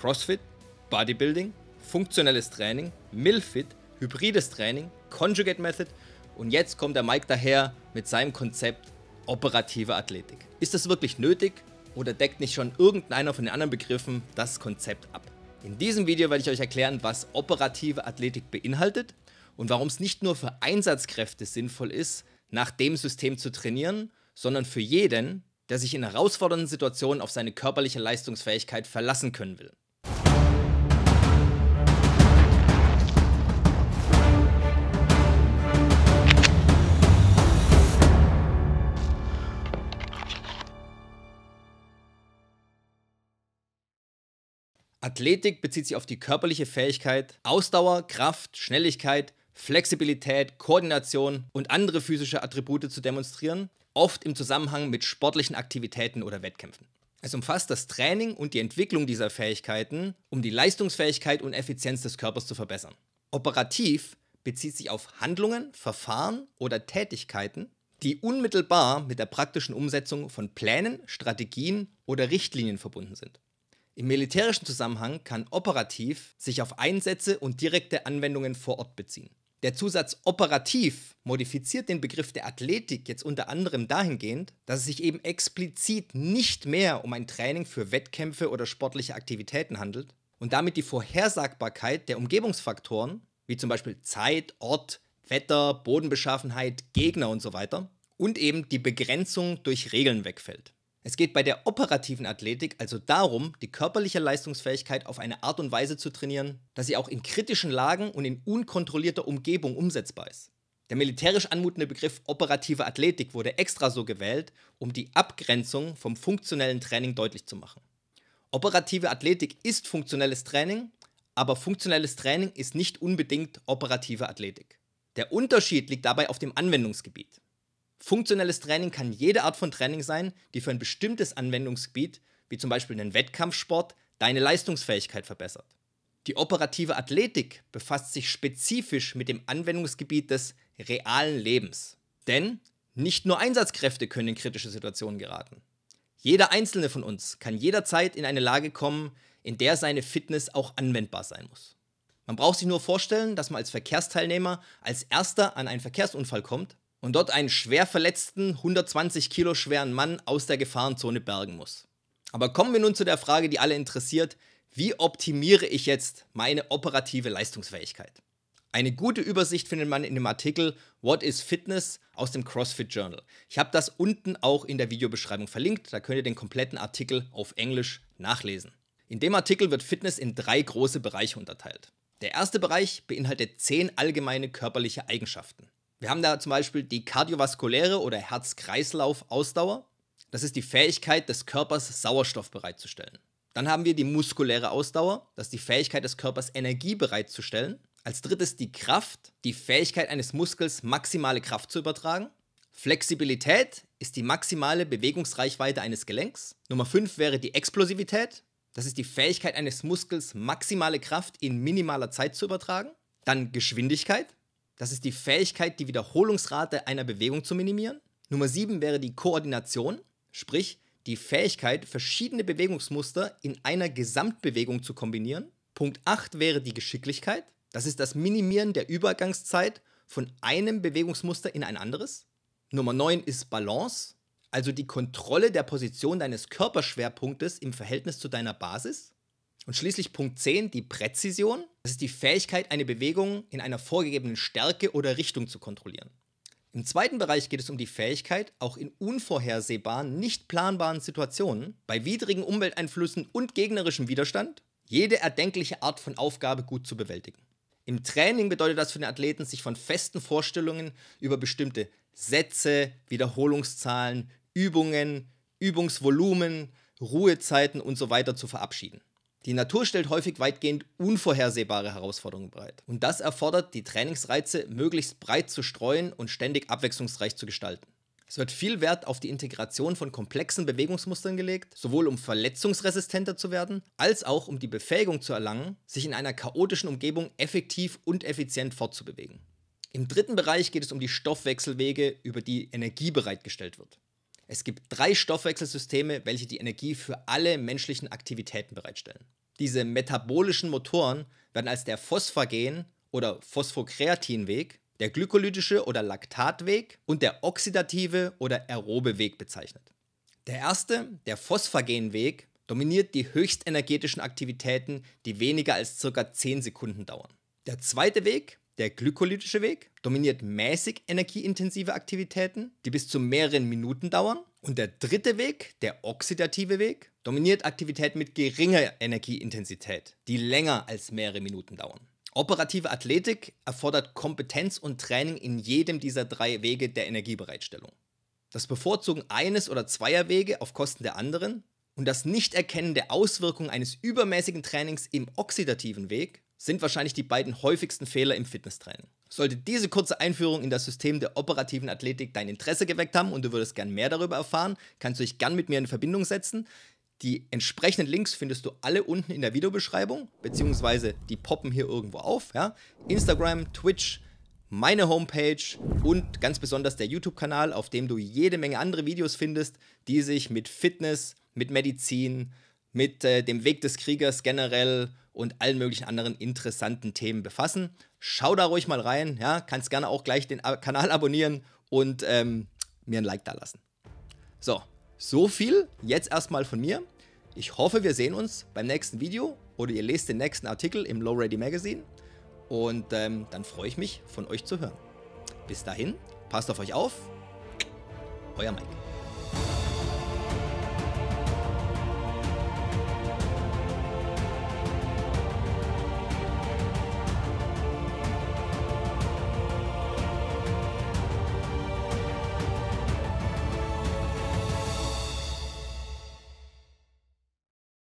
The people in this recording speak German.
CrossFit, Bodybuilding, funktionelles Training, Milfit, hybrides Training, Conjugate Method und jetzt kommt der Mike daher mit seinem Konzept operative Athletik. Ist das wirklich nötig oder deckt nicht schon irgendeiner von den anderen Begriffen das Konzept ab? In diesem Video werde ich euch erklären, was operative Athletik beinhaltet und warum es nicht nur für Einsatzkräfte sinnvoll ist, nach dem System zu trainieren, sondern für jeden, der sich in herausfordernden Situationen auf seine körperliche Leistungsfähigkeit verlassen können will. Athletik bezieht sich auf die körperliche Fähigkeit, Ausdauer, Kraft, Schnelligkeit, Flexibilität, Koordination und andere physische Attribute zu demonstrieren, oft im Zusammenhang mit sportlichen Aktivitäten oder Wettkämpfen. Es umfasst das Training und die Entwicklung dieser Fähigkeiten, um die Leistungsfähigkeit und Effizienz des Körpers zu verbessern. Operativ bezieht sich auf Handlungen, Verfahren oder Tätigkeiten, die unmittelbar mit der praktischen Umsetzung von Plänen, Strategien oder Richtlinien verbunden sind. Im militärischen Zusammenhang kann operativ sich auf Einsätze und direkte Anwendungen vor Ort beziehen. Der Zusatz operativ modifiziert den Begriff der Athletik jetzt unter anderem dahingehend, dass es sich eben explizit nicht mehr um ein Training für Wettkämpfe oder sportliche Aktivitäten handelt und damit die Vorhersagbarkeit der Umgebungsfaktoren, wie zum Beispiel Zeit, Ort, Wetter, Bodenbeschaffenheit, Gegner und so weiter, und eben die Begrenzung durch Regeln wegfällt. Es geht bei der operativen Athletik also darum, die körperliche Leistungsfähigkeit auf eine Art und Weise zu trainieren, dass sie auch in kritischen Lagen und in unkontrollierter Umgebung umsetzbar ist. Der militärisch anmutende Begriff operative Athletik wurde extra so gewählt, um die Abgrenzung vom funktionellen Training deutlich zu machen. Operative Athletik ist funktionelles Training, aber funktionelles Training ist nicht unbedingt operative Athletik. Der Unterschied liegt dabei auf dem Anwendungsgebiet. Funktionelles Training kann jede Art von Training sein, die für ein bestimmtes Anwendungsgebiet, wie zum Beispiel einen Wettkampfsport, deine Leistungsfähigkeit verbessert. Die operative Athletik befasst sich spezifisch mit dem Anwendungsgebiet des realen Lebens. Denn nicht nur Einsatzkräfte können in kritische Situationen geraten. Jeder einzelne von uns kann jederzeit in eine Lage kommen, in der seine Fitness auch anwendbar sein muss. Man braucht sich nur vorstellen, dass man als Verkehrsteilnehmer als erster an einen Verkehrsunfall kommt und dort einen schwer verletzten, 120 Kilo schweren Mann aus der Gefahrenzone bergen muss. Aber kommen wir nun zu der Frage, die alle interessiert, wie optimiere ich jetzt meine operative Leistungsfähigkeit? Eine gute Übersicht findet man in dem Artikel What is Fitness aus dem CrossFit Journal. Ich habe das unten auch in der Videobeschreibung verlinkt, da könnt ihr den kompletten Artikel auf Englisch nachlesen. In dem Artikel wird Fitness in drei große Bereiche unterteilt. Der erste Bereich beinhaltet zehn allgemeine körperliche Eigenschaften. Wir haben da zum Beispiel die kardiovaskuläre oder Herz-Kreislauf-Ausdauer. Das ist die Fähigkeit des Körpers, Sauerstoff bereitzustellen. Dann haben wir die muskuläre Ausdauer, das ist die Fähigkeit des Körpers, Energie bereitzustellen. Als drittes die Kraft, die Fähigkeit eines Muskels, maximale Kraft zu übertragen. Flexibilität ist die maximale Bewegungsreichweite eines Gelenks. Nummer 5 wäre die Explosivität, das ist die Fähigkeit eines Muskels, maximale Kraft in minimaler Zeit zu übertragen. Dann Geschwindigkeit, das ist die Fähigkeit, die Wiederholungsrate einer Bewegung zu minimieren. Nummer 7 wäre die Koordination, sprich die Fähigkeit, verschiedene Bewegungsmuster in einer Gesamtbewegung zu kombinieren. Punkt 8 wäre die Geschicklichkeit. Das ist das Minimieren der Übergangszeit von einem Bewegungsmuster in ein anderes. Nummer 9 ist Balance, also die Kontrolle der Position deines Körperschwerpunktes im Verhältnis zu deiner Basis. Und schließlich Punkt 10, die Präzision. Das ist die Fähigkeit, eine Bewegung in einer vorgegebenen Stärke oder Richtung zu kontrollieren. Im zweiten Bereich geht es um die Fähigkeit, auch in unvorhersehbaren, nicht planbaren Situationen, bei widrigen Umwelteinflüssen und gegnerischem Widerstand, jede erdenkliche Art von Aufgabe gut zu bewältigen. Im Training bedeutet das für den Athleten, sich von festen Vorstellungen über bestimmte Sätze, Wiederholungszahlen, Übungen, Übungsvolumen, Ruhezeiten usw. So zu verabschieden. Die Natur stellt häufig weitgehend unvorhersehbare Herausforderungen bereit. Und das erfordert, die Trainingsreize möglichst breit zu streuen und ständig abwechslungsreich zu gestalten. Es wird viel Wert auf die Integration von komplexen Bewegungsmustern gelegt, sowohl um verletzungsresistenter zu werden, als auch um die Befähigung zu erlangen, sich in einer chaotischen Umgebung effektiv und effizient fortzubewegen. Im dritten Bereich geht es um die Stoffwechselwege, über die Energie bereitgestellt wird. Es gibt drei Stoffwechselsysteme, welche die Energie für alle menschlichen Aktivitäten bereitstellen. Diese metabolischen Motoren werden als der Phosphagen- oder Phosphokreatinweg, der glykolytische oder Laktatweg und der oxidative oder aerobe Weg bezeichnet. Der erste, der Phosphagenweg, dominiert die höchstenergetischen Aktivitäten, die weniger als ca. 10 Sekunden dauern. Der zweite Weg, der glykolytische Weg dominiert mäßig energieintensive Aktivitäten, die bis zu mehreren Minuten dauern. Und der dritte Weg, der oxidative Weg, dominiert Aktivitäten mit geringer Energieintensität, die länger als mehrere Minuten dauern. Operative Athletik erfordert Kompetenz und Training in jedem dieser drei Wege der Energiebereitstellung. Das Bevorzugen eines oder zweier Wege auf Kosten der anderen und das Nichterkennen der Auswirkungen eines übermäßigen Trainings im oxidativen Weg sind wahrscheinlich die beiden häufigsten Fehler im Fitnesstraining. Sollte diese kurze Einführung in das System der operativen Athletik dein Interesse geweckt haben und du würdest gern mehr darüber erfahren, kannst du dich gern mit mir in Verbindung setzen. Die entsprechenden Links findest du alle unten in der Videobeschreibung, beziehungsweise die poppen hier irgendwo auf. Ja? Instagram, Twitch, meine Homepage und ganz besonders der YouTube-Kanal, auf dem du jede Menge andere Videos findest, die sich mit Fitness, mit Medizin, mit äh, dem Weg des Kriegers generell und allen möglichen anderen interessanten Themen befassen. Schau da ruhig mal rein, ja, kannst gerne auch gleich den Kanal abonnieren und ähm, mir ein Like da lassen. So, so viel jetzt erstmal von mir. Ich hoffe, wir sehen uns beim nächsten Video oder ihr lest den nächsten Artikel im Low Ready Magazine und ähm, dann freue ich mich, von euch zu hören. Bis dahin, passt auf euch auf. Euer Mike.